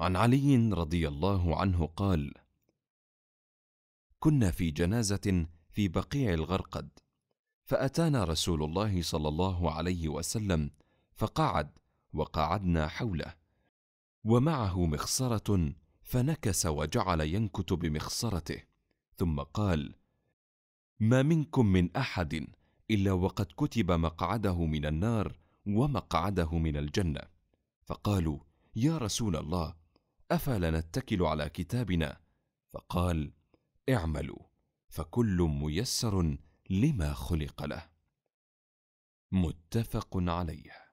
عن علي رضي الله عنه قال كنا في جنازه في بقيع الغرقد فاتانا رسول الله صلى الله عليه وسلم فقعد وقعدنا حوله ومعه مخصره فنكس وجعل ينكت بمخصرته ثم قال ما منكم من احد الا وقد كتب مقعده من النار ومقعده من الجنه فقالوا يا رسول الله افلا نتكل على كتابنا فقال اعملوا فكل ميسر لما خلق له متفق عليه